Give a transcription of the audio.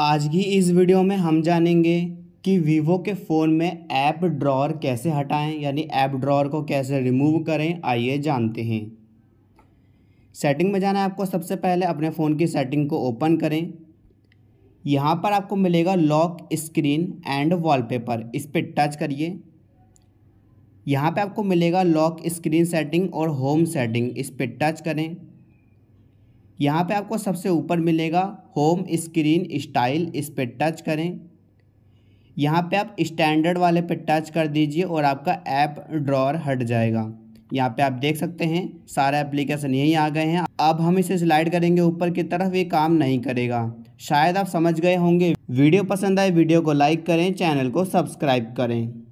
आज की इस वीडियो में हम जानेंगे कि वीवो के फ़ोन में ऐप ड्रॉर कैसे हटाएं यानी ऐप ड्रॉर को कैसे रिमूव करें आइए जानते हैं सेटिंग में जाना है आपको सबसे पहले अपने फ़ोन की सेटिंग को ओपन करें यहाँ पर आपको मिलेगा लॉक स्क्रीन एंड वॉलपेपर इस पर टच करिए यहाँ पे आपको मिलेगा लॉक स्क्रीन सेटिंग और होम सेटिंग इस पर टच करें यहाँ पे आपको सबसे ऊपर मिलेगा होम स्क्रीन स्टाइल इस पर टच करें यहाँ पे आप स्टैंडर्ड वाले पे टच कर दीजिए और आपका ऐप ड्रॉर हट जाएगा यहाँ पे आप देख सकते हैं सारा एप्लीकेशन यहीं आ गए हैं अब हम इसे स्लाइड करेंगे ऊपर की तरफ ये काम नहीं करेगा शायद आप समझ गए होंगे वीडियो पसंद आए वीडियो को लाइक करें चैनल को सब्सक्राइब करें